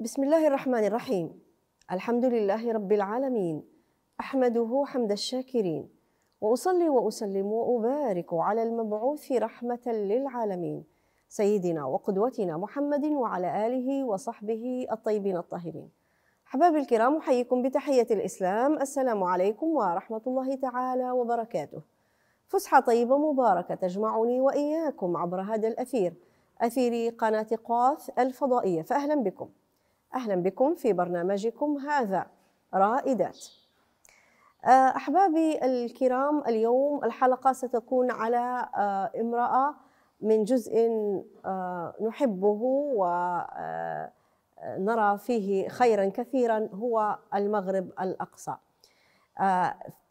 بسم الله الرحمن الرحيم الحمد لله رب العالمين احمده حمد الشاكرين واصلي واسلم وابارك على المبعوث رحمه للعالمين سيدنا وقدوتنا محمد وعلى اله وصحبه الطيبين الطاهرين حباب الكرام احييكم بتحيه الاسلام السلام عليكم ورحمه الله تعالى وبركاته فسحه طيبه مباركه تجمعني واياكم عبر هذا الاثير اثير قناه قاث الفضائيه فاهلا بكم أهلا بكم في برنامجكم هذا رائدات آه، أحبابي الكرام اليوم الحلقة ستكون على آه، امرأة من جزء آه، نحبه ونرى فيه خيرا كثيرا هو المغرب الأقصى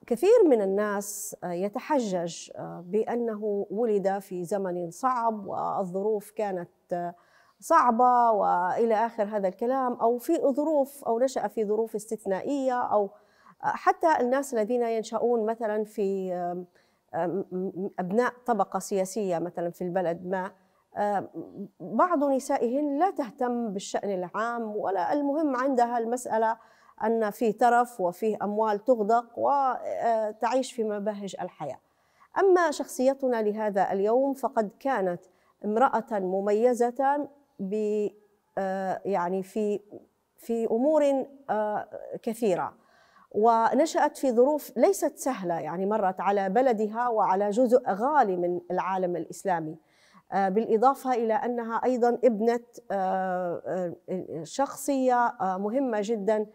كثير من الناس يتحجج بأنه ولد في زمن صعب والظروف كانت صعبة وإلى آخر هذا الكلام أو في ظروف أو نشأ في ظروف استثنائية أو حتى الناس الذين ينشأون مثلا في أبناء طبقة سياسية مثلا في البلد ما بعض نسائهن لا تهتم بالشأن العام ولا المهم عندها المسألة أن في ترف وفيه أموال تغدق وتعيش آه، في مباهج الحياة أما شخصيتنا لهذا اليوم فقد كانت امرأة مميزة ب آه، يعني في في امور آه، كثيره ونشأت في ظروف ليست سهلة يعني مرت على بلدها وعلى جزء غالي من العالم الإسلامي آه، بالإضافة إلى أنها أيضا ابنة شخصية مهمة جدا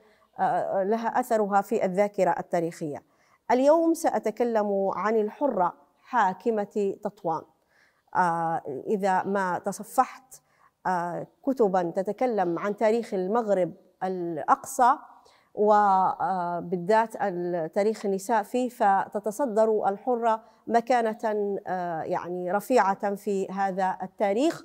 لها أثرها في الذاكرة التاريخية اليوم سأتكلم عن الحرة حاكمة تطوان إذا ما تصفحت آه، كتبا تتكلم عن تاريخ المغرب الأقصى وبالذات آه، تاريخ النساء فيه فتتصدر الحرة مكانة آه، يعني رفيعة في هذا التاريخ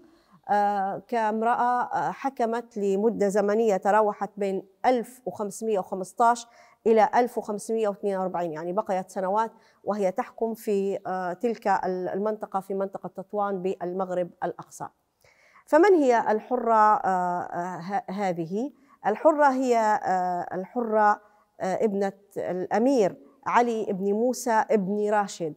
كامرأة حكمت لمدة زمنية تراوحت بين 1515 إلى 1542 يعني بقيت سنوات وهي تحكم في تلك المنطقة في منطقة تطوان بالمغرب الأقصى فمن هي الحرة آه، آه، هذه؟ الحرة هي آه، الحرة ابنة الأمير علي بن موسى بن راشد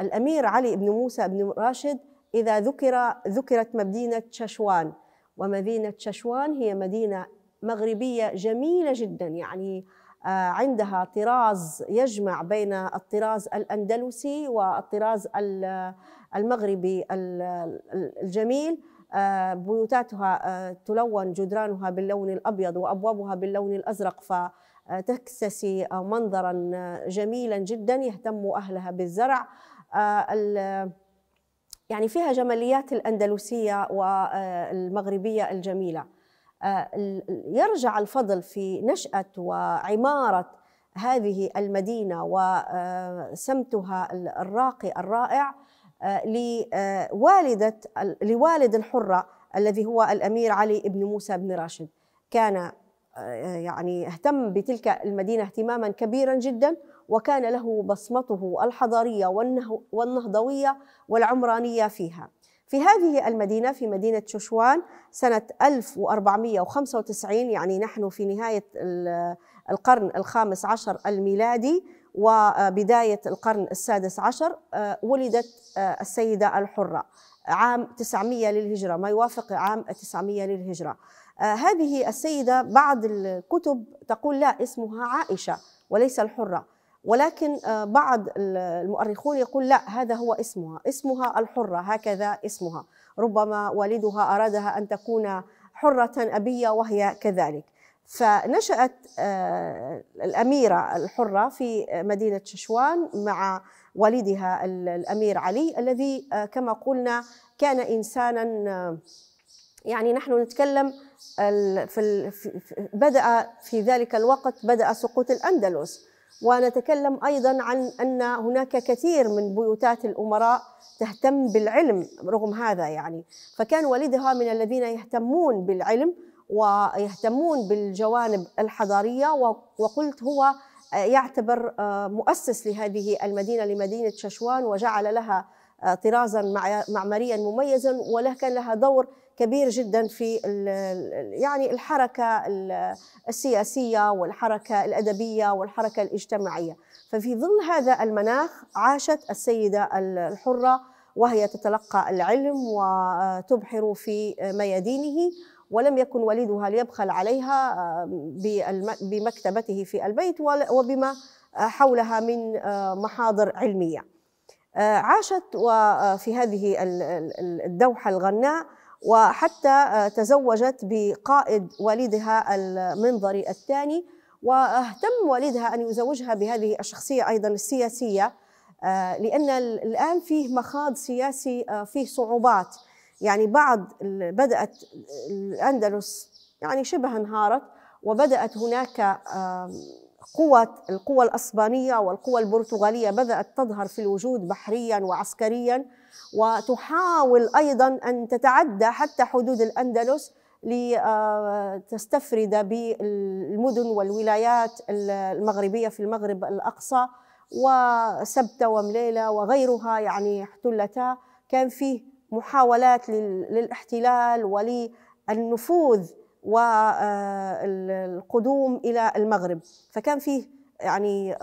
الأمير علي بن موسى بن راشد إذا ذكر ذكرت مدينة ششوان ومدينة ششوان هي مدينة مغربية جميلة جدا يعني عندها طراز يجمع بين الطراز الأندلسي والطراز المغربي الجميل آه، بيوتاتها آه، تلون جدرانها باللون الأبيض وأبوابها باللون الأزرق فتكتسي منظرا آه، جميلا جدا يهتم أهلها بالزرع يعني فيها جماليات الأندلسية والمغربية الجميلة يرجع الفضل في نشأة وعمارة هذه المدينة وسمتها الراقي الرائع آه، لوالدة آه، لوالد الحرة الذي هو الأمير علي بن موسى بن راشد كان آه، يعني اهتم بتلك المدينة اهتماما كبيرا جدا وكان له بصمته الحضارية والنهضوية والعمرانية فيها في هذه المدينة في مدينة شوشوان سنة 1495 يعني نحن في نهاية القرن الخامس عشر الميلادي وبداية القرن السادس عشر آه، ولدت آه، السيدة الحرة عام 900 للهجرة ما يوافق عام 900 للهجرة آه، هذه السيدة بعض الكتب تقول لا اسمها عائشة وليس الحرة ولكن بعض المؤرخون يقول لا هذا هو اسمها اسمها الحرة هكذا اسمها ربما والدها أرادها أن تكون حرة أبية وهي كذلك فنشأت آه، الأميرة الحرة في مدينة ششوان مع والدها الأمير علي الذي آه، كما قلنا كان إنسانا آه، يعني نحن نتكلم في بدأ في ذلك الوقت بدأ سقوط الأندلس ونتكلم أيضا عن أن هناك كثير من بيوتات الأمراء تهتم بالعلم رغم هذا يعني فكان والدها من الذين يهتمون بالعلم ويهتمون بالجوانب الحضارية وقلت هو آه، يعتبر آه، مؤسس لهذه المدينة لمدينة ششوان وجعل لها آه، طرازا معماريا مميزا ولكن كان لها دور كبير جدا في يعني الحركة السياسية والحركة الأدبية والحركة الاجتماعية ففي ظل هذا المناخ عاشت السيدة الحرة وهي تتلقى العلم وتبحر في ميادينه ولم يكن والدها ليبخل عليها بمكتبته في البيت وبما آه، حولها من آه، محاضر علمية آه، عاشت في هذه الدوحة الغناء وحتى تزوجت بقائد والدها المنظري الثاني واهتم والدها أن يزوجها بهذه الشخصية أيضا السياسية لأن الآن فيه مخاض سياسي فيه صعوبات يعني بعض بدأت الأندلس يعني شبه انهارت وبدأت هناك قوة القوى الأسبانية والقوى البرتغالية بدأت تظهر في الوجود بحريا وعسكريا وتحاول أيضا أن تتعدى حتى حدود الأندلس لتستفرد بالمدن والولايات المغربية في المغرب الأقصى وسبتة ومليلة وغيرها يعني احتلتا كان فيه محاولات للاحتلال وللنفوذ والقدوم آه، الى المغرب فكان فيه يعني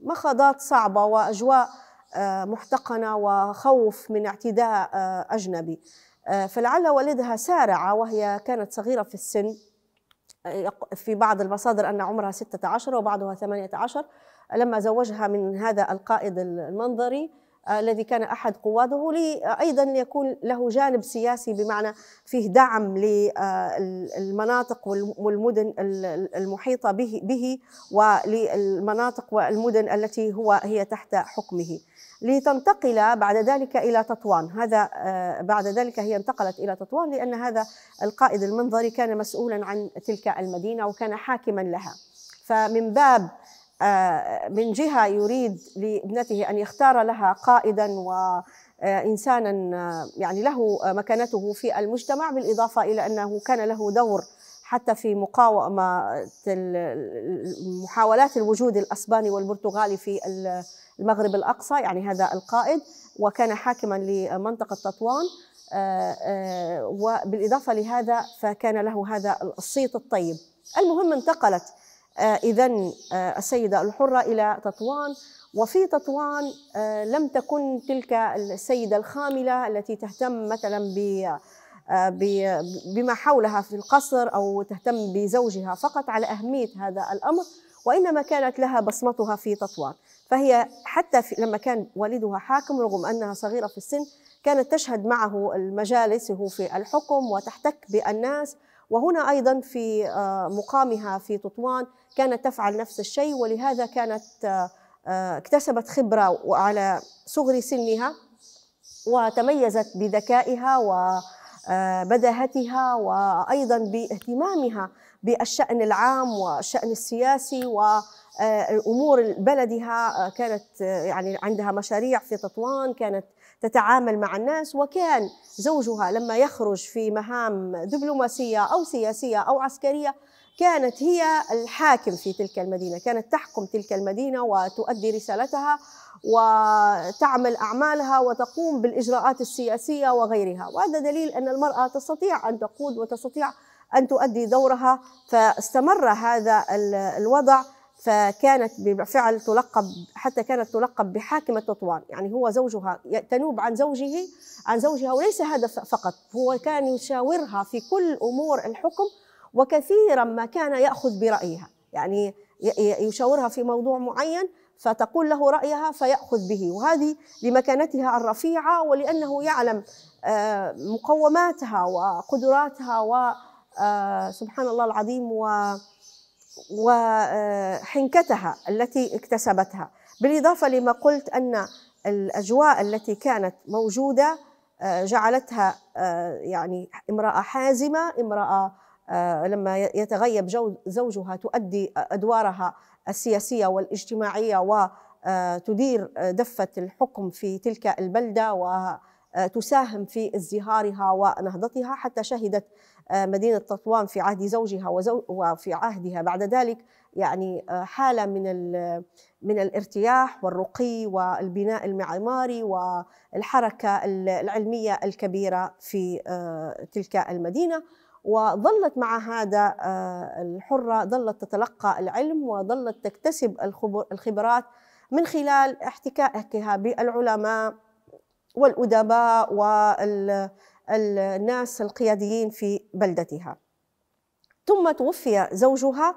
مخاضات صعبه واجواء آه، محتقنه وخوف من اعتداء آه، اجنبي فلعل والدها سارعه وهي كانت صغيره في السن في بعض المصادر ان عمرها 16 وبعضها 18 لما زوجها من هذا القائد المنظري آه، الذي كان احد قواده لي آه، ايضا يكون له جانب سياسي بمعنى فيه دعم للمناطق آه، والمدن المحيطه به به وللمناطق والمدن التي هو هي تحت حكمه لتنتقل بعد ذلك الى تطوان هذا بعد ذلك هي انتقلت الى تطوان لان هذا القائد المنظري كان مسؤولا عن تلك المدينه وكان حاكما لها فمن باب آه، من جهة يريد لابنته أن يختار لها قائدا وإنسانا آه، يعني له مكانته في المجتمع بالإضافة إلى أنه كان له دور حتى في مقاومة محاولات الوجود الأسباني والبرتغالي في المغرب الأقصى يعني هذا القائد وكان حاكما لمنطقة تطوان آه، وبالإضافة لهذا فكان له هذا الصيت الطيب المهم انتقلت آه، إذا آه، السيدة الحرة إلى تطوان وفي تطوان آه، لم تكن تلك السيدة الخاملة التي تهتم مثلا ب بما حولها في القصر أو تهتم بزوجها فقط على أهمية هذا الأمر وإنما كانت لها بصمتها في تطوان فهي حتى في لما كان والدها حاكم رغم أنها صغيرة في السن كانت تشهد معه مجالسه في الحكم وتحتك بالناس وهنا أيضا في مقامها في تطوان كانت تفعل نفس الشيء ولهذا كانت آه، آه، اكتسبت خبرة على صغر سنها وتميزت بذكائها وبداهتها آه، وأيضا باهتمامها بالشأن العام والشأن السياسي وأمور بلدها كانت يعني عندها مشاريع في تطوان كانت تتعامل مع الناس وكان زوجها لما يخرج في مهام دبلوماسية أو سياسية أو عسكرية كانت هي الحاكم في تلك المدينة كانت تحكم تلك المدينة وتؤدي رسالتها وتعمل أعمالها وتقوم بالإجراءات السياسية وغيرها وهذا دليل أن المرأة تستطيع أن تقود وتستطيع أن تؤدي دورها فاستمر هذا الوضع فكانت بالفعل تلقب حتى كانت تلقب بحاكمة تطوان يعني هو زوجها تنوب عن زوجه عن زوجها وليس هذا فقط هو كان يشاورها في كل أمور الحكم وكثيرا ما كان ياخذ برايها يعني يشاورها في موضوع معين فتقول له رايها فياخذ به وهذه لمكانتها الرفيعه ولانه يعلم آه، مقوماتها وقدراتها وسبحان آه، الله العظيم و وحنكتها آه، التي اكتسبتها بالاضافه لما قلت ان الاجواء التي كانت موجوده جعلتها يعني امراه حازمه امراه آه، لما يتغيب زوجها تؤدي أدوارها السياسية والاجتماعية وتدير آه، آه، دفة الحكم في تلك البلدة وتساهم في ازدهارها ونهضتها حتى شهدت مدينة تطوان في عهد زوجها وفي عهدها بعد ذلك يعني حالة من من الارتياح والرقي والبناء المعماري والحركة العلمية الكبيرة في تلك المدينة وظلت مع هذا آه، الحرة ظلت تتلقى العلم وظلت تكتسب الخبرات من خلال احتكاكها بالعلماء والأدباء والناس القياديين في بلدتها ثم توفي زوجها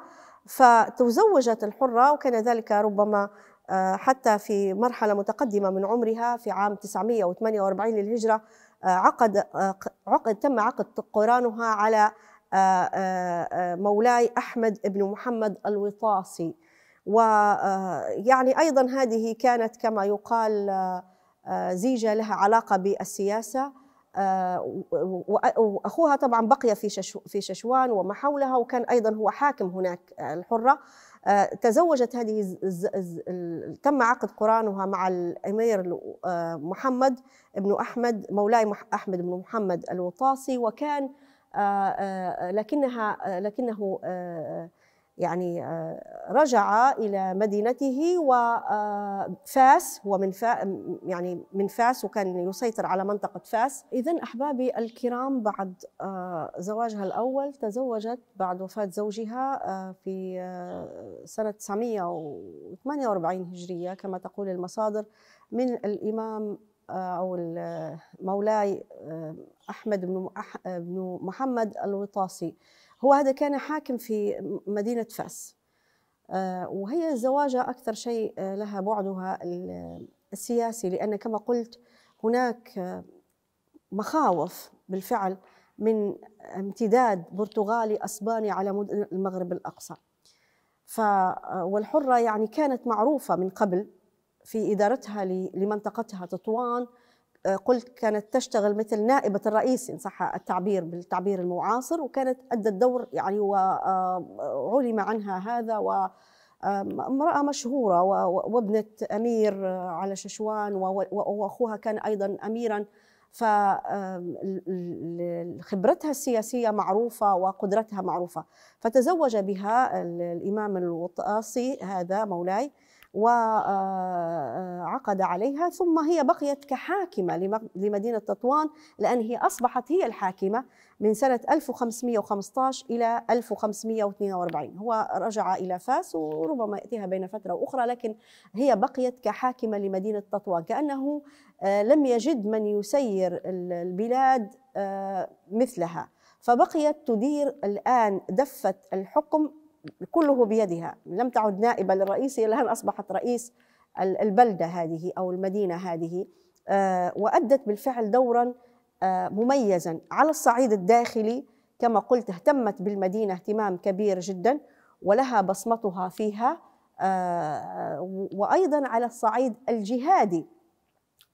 فتزوجت الحرة وكان ذلك ربما آه، حتى في مرحلة متقدمة من عمرها في عام 948 للهجرة عقد عقد تم عقد قرانها على آه، آه، آه، مولاي احمد بن محمد الوطاسي ويعني ايضا هذه كانت كما يقال زيجه لها علاقه بالسياسه واخوها طبعا بقي في في ششوان وما حولها وكان ايضا هو حاكم هناك الحره آه، تزوجت هذه تم عقد قرانها مع الامير آه، محمد بن احمد مولاي مح... احمد بن محمد الوطاسي وكان آه، لكنها لكنه يعني آه، رجع إلى مدينته وفاس آه، هو من فا يعني من فاس وكان يسيطر على منطقة فاس إذا أحبابي الكرام بعد آه، زواجها الأول تزوجت بعد وفاة زوجها في سنة 948 هجرية كما تقول المصادر من الإمام أو مولاي أحمد بن محمد الوطاسي هو هذا كان حاكم في مدينة فاس آه، وهي الزواج أكثر شيء آه، لها بعدها السياسي لأن كما قلت هناك آه، مخاوف بالفعل من امتداد برتغالي اسباني على مدن المغرب الاقصى. ف والحره يعني كانت معروفه من قبل في ادارتها لمنطقتها تطوان قلت كانت تشتغل مثل نائبة الرئيس إن صح التعبير بالتعبير المعاصر وكانت أدت دور يعني وعلم آه، عنها هذا و آه، امرأة مشهورة وابنة أمير آه، على ششوان وأخوها كان أيضا أميرا فخبرتها السياسية معروفة وقدرتها معروفة فتزوج بها الإمام الوطاسي هذا مولاي وعقد عليها ثم هي بقيت كحاكمة لمدينة تطوان لأن هي أصبحت هي الحاكمة من سنة 1515 إلى 1542 هو رجع إلى فاس وربما يأتيها بين فترة أخرى لكن هي بقيت كحاكمة لمدينة تطوان كأنه آه، لم يجد من يسير البلاد آه، مثلها فبقيت تدير الآن دفة الحكم كله بيدها لم تعد نائبة للرئيس هي الآن أصبحت رئيس البلدة هذه أو المدينة هذه آه، وأدت بالفعل دورا آه، مميزا على الصعيد الداخلي كما قلت اهتمت بالمدينة اهتمام كبير جدا ولها بصمتها فيها آه، وأيضا على الصعيد الجهادي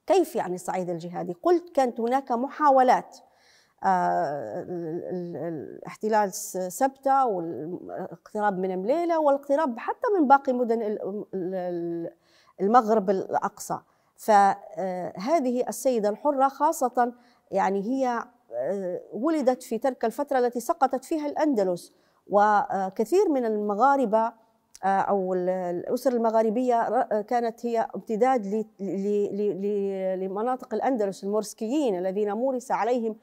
كيف يعني الصعيد الجهادي؟ قلت كانت هناك محاولات الاحتلال سبتة والاقتراب من مليلة والاقتراب حتى من باقي مدن المغرب الأقصى فهذه آه، السيدة الحرة خاصة يعني هي آه، ولدت في تلك الفترة التي سقطت فيها الأندلس وكثير من المغاربة آه، أو الأسر المغاربية كانت هي امتداد لمناطق الأندلس المورسكيين الذين مورس عليهم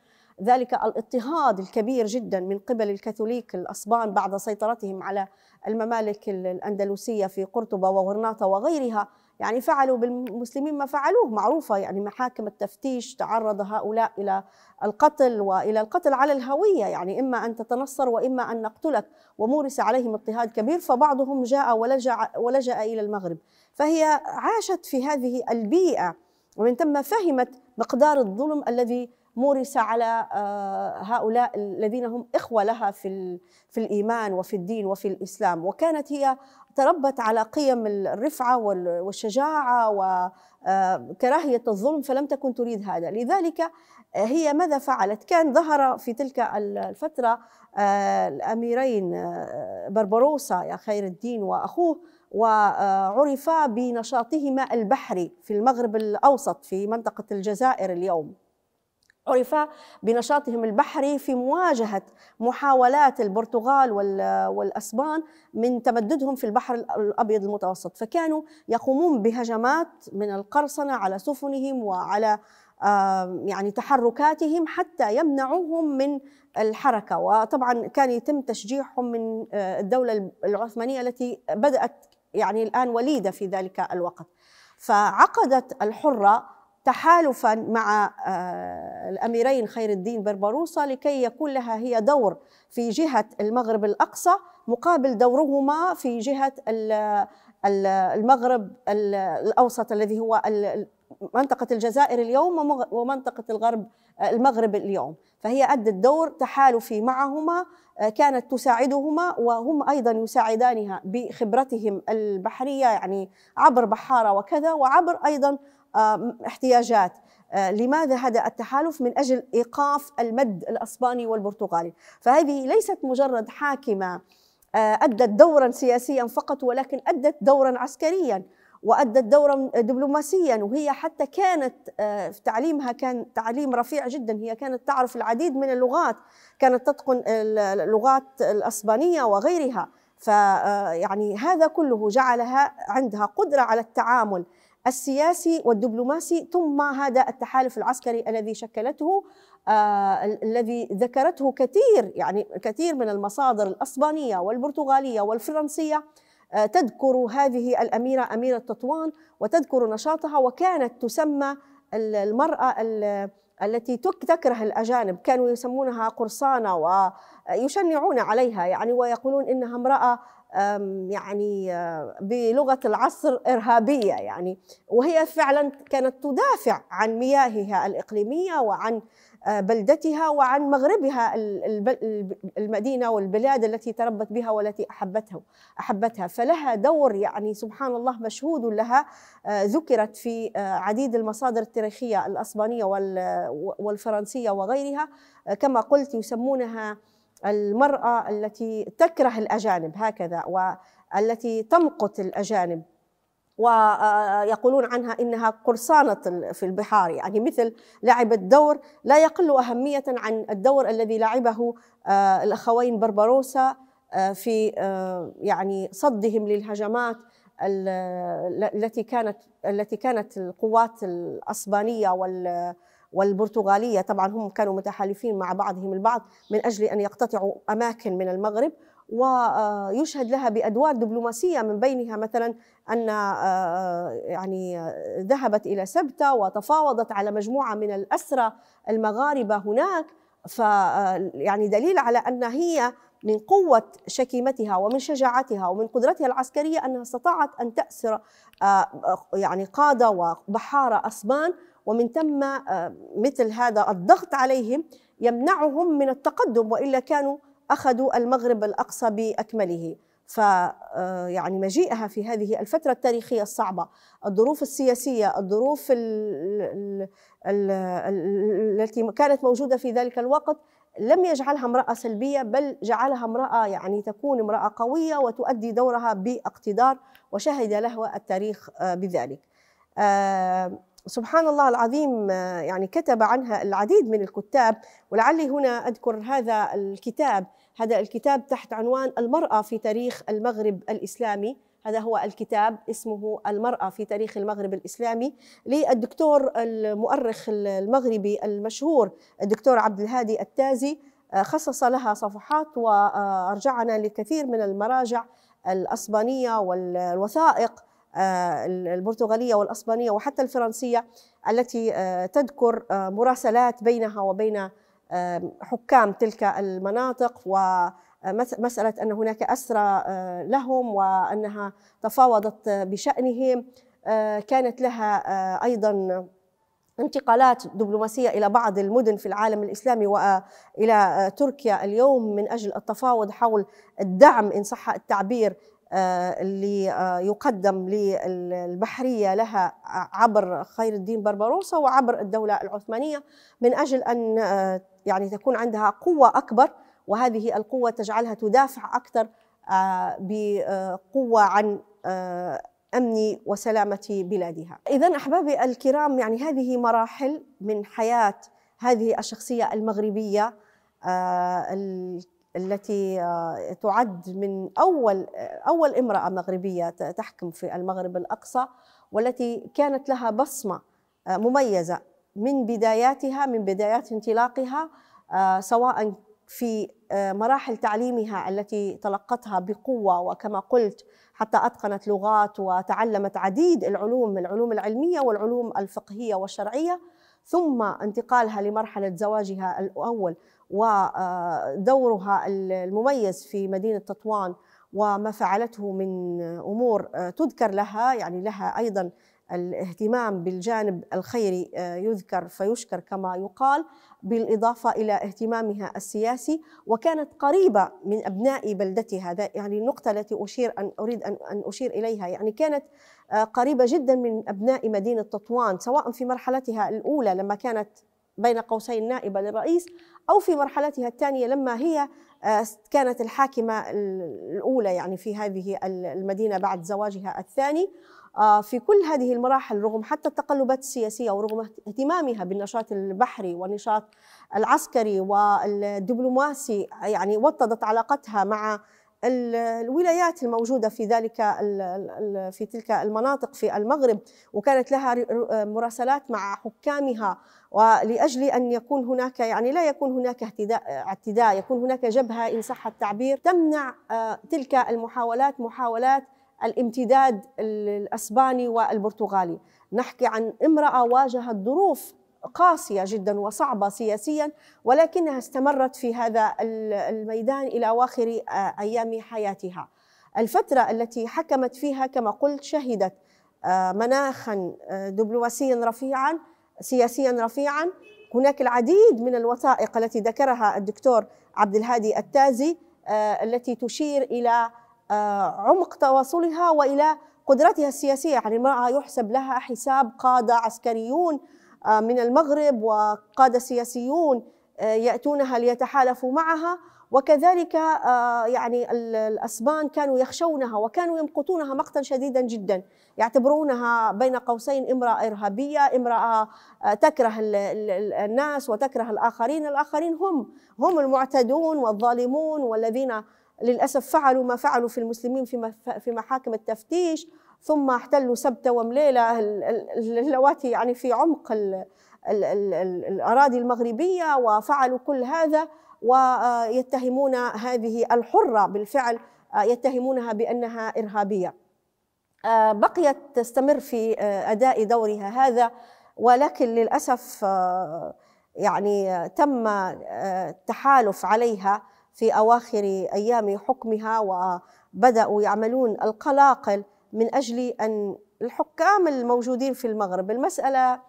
ذلك الاضطهاد الكبير جدا من قبل الكاثوليك الأسبان بعد سيطرتهم على الممالك الأندلسية في قرطبة وغرناطة وغيرها يعني فعلوا بالمسلمين ما فعلوه معروفة يعني محاكم التفتيش تعرض هؤلاء إلى القتل وإلى القتل على الهوية يعني إما أن تتنصر وإما أن نقتلك ومورس عليهم اضطهاد كبير فبعضهم جاء ولجأ, ولجأ إلى المغرب فهي عاشت في هذه البيئة ومن ثم فهمت مقدار الظلم الذي مورس على آه، هؤلاء الذين هم إخوة لها في, في الإيمان وفي الدين وفي الإسلام وكانت هي تربت على قيم الرفعة والشجاعة وكراهية آه، الظلم فلم تكن تريد هذا لذلك آه، هي ماذا فعلت؟ كان ظهر في تلك الفترة الأميرين بربروسا يا خير الدين وأخوه وعرفا بنشاطهما البحري في المغرب الأوسط في منطقة الجزائر اليوم عرف بنشاطهم البحري في مواجهة محاولات البرتغال والأسبان من تمددهم في البحر الأبيض المتوسط فكانوا يقومون بهجمات من القرصنة على سفنهم وعلى يعني تحركاتهم حتى يمنعوهم من الحركة وطبعا كان يتم تشجيعهم من آه، الدولة العثمانية التي بدأت يعني الآن وليدة في ذلك الوقت فعقدت الحرة تحالفا مع آه، الاميرين خير الدين بربروسه لكي يكون لها هي دور في جهه المغرب الاقصى مقابل دورهما في جهه المغرب الاوسط الذي هو منطقه الجزائر اليوم ومنطقه الغرب آه، المغرب اليوم فهي أدت دور تحالفي معهما آه، كانت تساعدهما وهم أيضا يساعدانها بخبرتهم البحرية يعني عبر بحارة وكذا وعبر أيضا آه، احتياجات آه، لماذا هذا التحالف من اجل ايقاف المد الاسباني والبرتغالي فهذه ليست مجرد حاكمه آه، ادت دورا سياسيا فقط ولكن ادت دورا عسكريا وادت دورا دبلوماسيا وهي حتى كانت في تعليمها كان تعليم رفيع جدا هي كانت تعرف العديد من اللغات كانت تتقن اللغات الاسبانيه وغيرها فيعني هذا كله جعلها عندها قدره على التعامل السياسي والدبلوماسي ثم هذا التحالف العسكري الذي شكلته آه الذي ذكرته كثير يعني كثير من المصادر الاسبانيه والبرتغاليه والفرنسيه آه تذكر هذه الاميره اميره تطوان وتذكر نشاطها وكانت تسمى المراه التي تكره الاجانب كانوا يسمونها قرصانه ويشنعون عليها يعني ويقولون انها امراه يعني آه، بلغه العصر ارهابيه يعني وهي فعلا كانت تدافع عن مياهها الاقليميه وعن آه، بلدتها وعن مغربها المدينه والبلاد التي تربت بها والتي احبته احبتها فلها دور يعني سبحان الله مشهود لها آه، ذكرت في عديد المصادر التاريخيه الاسبانيه والفرنسيه وغيرها كما قلت يسمونها المرأة التي تكره الأجانب هكذا والتي تمقت الأجانب ويقولون عنها انها قرصانه في البحار يعني مثل لعبت دور لا يقل اهميه عن الدور الذي لعبه آه، الاخوين بربروسا آه، في آه، يعني صدهم للهجمات التي كانت التي كانت القوات الاسبانيه وال والبرتغالية طبعا هم كانوا متحالفين مع بعضهم البعض من أجل أن يقتطعوا أماكن من المغرب ويشهد لها بادوار دبلوماسيه من بينها مثلا ان آه، آه، يعني آه، ذهبت الى سبته وتفاوضت على مجموعه من الاسرى المغاربه هناك ف يعني دليل على ان هي من قوة شكيمتها ومن شجاعتها ومن قدرتها العسكرية أنها استطاعت أن تأسر يعني قادة وبحارة أسبان ومن ثم آه، مثل هذا الضغط عليهم يمنعهم من التقدم والا كانوا اخذوا المغرب الاقصى باكمله فيعني آه، مجيئها في هذه الفترة التاريخية الصعبة الظروف السياسية الظروف التي كانت موجودة في ذلك الوقت لم يجعلها امرأة سلبية بل جعلها امرأة يعني تكون امرأة قوية وتؤدي دورها باقتدار وشهد له التاريخ آه، بذلك سبحان الله العظيم آه، يعني كتب عنها العديد من الكتاب ولعلي هنا أذكر هذا الكتاب هذا الكتاب تحت عنوان المرأة في تاريخ المغرب الإسلامي هذا هو الكتاب اسمه المرأة في تاريخ المغرب الإسلامي للدكتور المؤرخ المغربي المشهور الدكتور عبد الهادي التازي آه، خصص لها صفحات وأرجعنا لكثير من المراجع الأسبانية والوثائق آه، البرتغالية والأسبانية وحتى الفرنسية التي آه، تذكر آه، مراسلات بينها وبين حكام تلك المناطق ومسألة أن هناك أسرى لهم وأنها تفاوضت بشأنهم كانت لها أيضا انتقالات دبلوماسية إلى بعض المدن في العالم الإسلامي وإلى تركيا اليوم من أجل التفاوض حول الدعم إن صح التعبير آه، اللي آه، يقدم للبحرية لها عبر خير الدين بربروسا وعبر الدولة العثمانية من أجل أن آه، يعني تكون عندها قوة أكبر وهذه القوة تجعلها تدافع أكثر بقوة عن أمن وسلامة بلادها إذا أحبابي الكرام يعني هذه مراحل من حياة هذه الشخصية المغربية التي آه، تعد من أول أول امرأة مغربية تحكم في المغرب الأقصى والتي كانت لها بصمة آه، مميزة من بداياتها من بدايات انطلاقها آه، سواء في مراحل تعليمها التي تلقتها بقوة وكما قلت حتى أتقنت لغات وتعلمت عديد العلوم العلوم العلمية والعلوم الفقهية والشرعية ثم انتقالها لمرحلة زواجها الأول ودورها المميز في مدينة تطوان وما فعلته من أمور تذكر لها يعني لها أيضا الاهتمام بالجانب الخيري آه، يذكر فيشكر كما يقال بالإضافة إلى اهتمامها السياسي وكانت قريبة من أبناء بلدتها يعني النقطة التي أشير أن أريد أن أشير إليها يعني كانت آه، قريبة جدا من أبناء مدينة تطوان سواء في مرحلتها الأولى لما كانت بين قوسين نائبة للرئيس أو في مرحلتها الثانية لما هي آه، كانت الحاكمة الأولى يعني في هذه المدينة بعد زواجها الثاني آه، في كل هذه المراحل رغم حتى التقلبات السياسية ورغم اهتمامها بالنشاط البحري والنشاط العسكري والدبلوماسي يعني وطدت علاقتها مع الولايات الموجودة في ذلك في تلك المناطق في المغرب وكانت لها مراسلات مع حكامها ولأجل أن يكون هناك يعني لا يكون هناك اعتداء يكون هناك جبهة إن صح التعبير تمنع آه، تلك المحاولات محاولات الامتداد الاسباني والبرتغالي نحكي عن امراه واجهت ظروف قاسية جدا وصعبة سياسيا ولكنها استمرت في هذا الميدان إلى أواخر آه، أيام حياتها الفترة التي حكمت فيها كما قلت شهدت آه، مناخا آه، دبلوماسيا رفيعا سياسيا رفيعا هناك العديد من الوثائق التي ذكرها الدكتور عبد الهادي التازي التي تشير إلى عمق تواصلها وإلى قدرتها السياسية يعني المرأة يحسب لها حساب قادة عسكريون آه، من المغرب وقادة سياسيون آه، يأتونها ليتحالفوا معها وكذلك آه، يعني الاسبان كانوا يخشونها وكانوا يمقتونها مقتا شديدا جدا يعتبرونها بين قوسين امراه ارهابيه امراه تكره الناس وتكره الاخرين الاخرين هم هم المعتدون والظالمون والذين للاسف فعلوا ما فعلوا في المسلمين في محاكم التفتيش ثم احتلوا سبتة ومليلة اللواتي يعني في عمق الأراضي المغربية وفعلوا كل هذا ويتهمون هذه الحرة بالفعل يتهمونها بأنها إرهابية بقيت تستمر في أداء دورها هذا ولكن للأسف يعني تم التحالف عليها في أواخر أيام حكمها وبدأوا يعملون القلاقل من أجل أن الحكام الموجودين في المغرب المسألة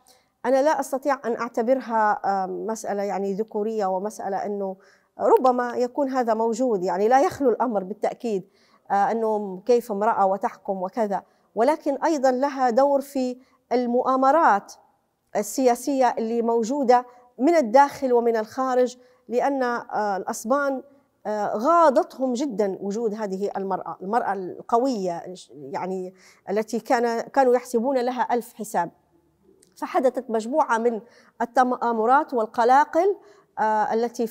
أنا لا أستطيع أن أعتبرها مسألة يعني ذكورية ومسألة أنه ربما يكون هذا موجود يعني لا يخلو الأمر بالتأكيد آه، أنه كيف امرأة وتحكم وكذا ولكن أيضا لها دور في المؤامرات السياسية اللي موجودة من الداخل ومن الخارج لأن آه، الأسبان آه، غاضتهم جدا وجود هذه المرأة المرأة القوية يعني التي كان كانوا يحسبون لها ألف حساب فحدثت مجموعة من التآمرات والقلاقل آه، التي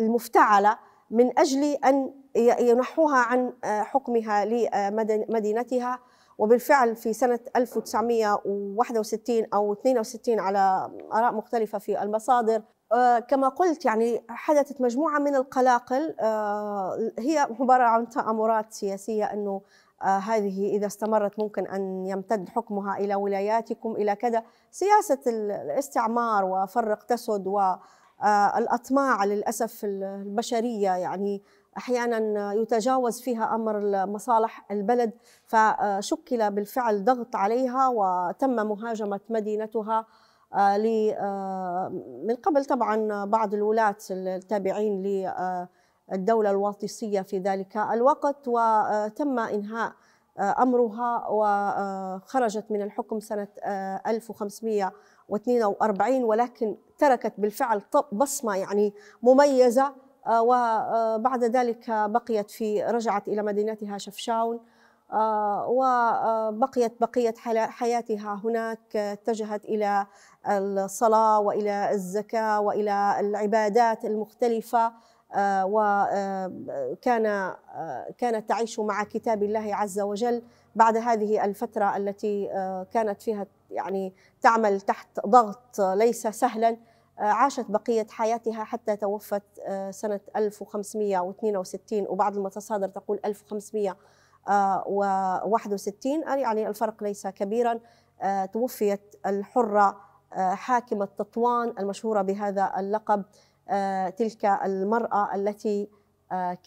المفتعلة من أجل أن ينحوها عن آه، حكمها لمدينتها وبالفعل في سنة 1961 أو 62 على آراء مختلفة في المصادر آه، كما قلت يعني حدثت مجموعة من القلاقل آه، هي عبارة عن تآمرات سياسية أنه آه، هذه إذا استمرت ممكن أن يمتد حكمها إلى ولاياتكم إلى كذا سياسة الاستعمار وفرق تسد والأطماع للأسف البشرية يعني احيانا يتجاوز فيها امر مصالح البلد فشكل بالفعل ضغط عليها وتم مهاجمه مدينتها آه، آه، من قبل طبعا بعض الولاة التابعين للدولة آه، الواطسية في ذلك الوقت وتم إنهاء أمرها وخرجت من الحكم سنة 1542 ولكن تركت بالفعل بصمة يعني مميزة وبعد ذلك بقيت في رجعت إلى مدينتها شفشاون آه، وبقيت بقية حياتها هناك اتجهت إلى الصلاة وإلى الزكاة وإلى العبادات المختلفة آه، وكان آه، كانت تعيش مع كتاب الله عز وجل بعد هذه الفترة التي كانت فيها يعني تعمل تحت ضغط ليس سهلا عاشت بقية حياتها حتى توفت سنة 1562 وبعض المتصادر تقول 1500 آه، و61 يعني الفرق ليس كبيرا آه، توفيت الحرة آه، حاكمة تطوان المشهورة بهذا اللقب تلك المرأة التي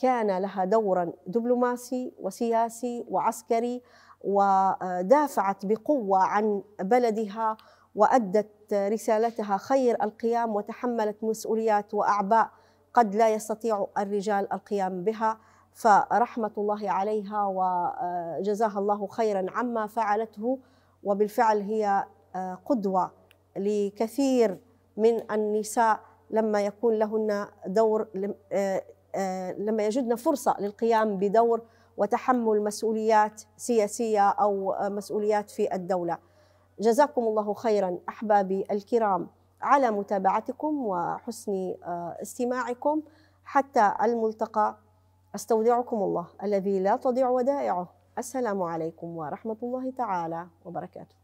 كان لها دورا دبلوماسي وسياسي وعسكري ودافعت بقوة عن بلدها وأدت رسالتها خير القيام وتحملت مسؤوليات وأعباء قد لا يستطيع الرجال القيام بها فرحمة الله عليها وجزاها آه، الله خيرا عما فعلته وبالفعل هي آه، قدوة لكثير من النساء لما يكون لهن دور آه، لما يجدن فرصة للقيام بدور وتحمل مسؤوليات سياسية أو مسؤوليات في الدولة جزاكم الله خيرا أحبابي الكرام على متابعتكم وحسن استماعكم حتى الملتقى استودعكم الله الذي لا تضيع ودائعه السلام عليكم ورحمه الله تعالى وبركاته